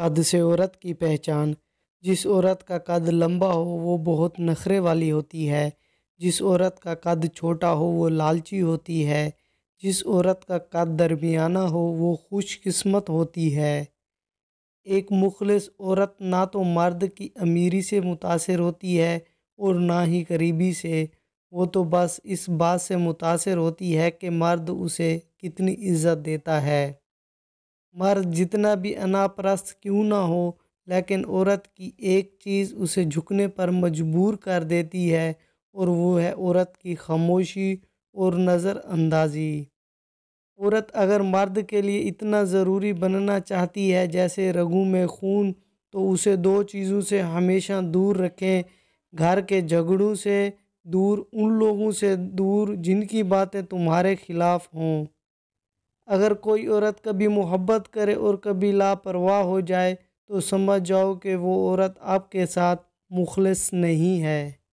कद से औरत की पहचान जिस औरत का कद लंबा हो वो बहुत नखरे वाली होती है जिस औरत का कद छोटा हो वो लालची होती है जिस औरत का कद दरमियाना हो वो खुशकिस्मत होती है एक मुखलस औरत ना तो मर्द की अमीरी से मुतासर होती है और ना ही करीबी से वो तो बस इस बात से मुतासर होती है कि मर्द उसे कितनी इज़्ज़त देता है मर्द जितना भी अनापरस्त क्यों ना हो लेकिन औरत की एक चीज़ उसे झुकने पर मजबूर कर देती है और वो है औरत की खामोशी और नज़रअंदाजी औरत अगर मर्द के लिए इतना ज़रूरी बनना चाहती है जैसे रघु में खून तो उसे दो चीज़ों से हमेशा दूर रखें घर के झगड़ों से दूर उन लोगों से दूर जिनकी बातें तुम्हारे खिलाफ़ हों अगर कोई औरत कभी मोहब्बत करे और कभी लापरवाह हो जाए तो समझ जाओ कि वो औरत आपके साथ मुखलस नहीं है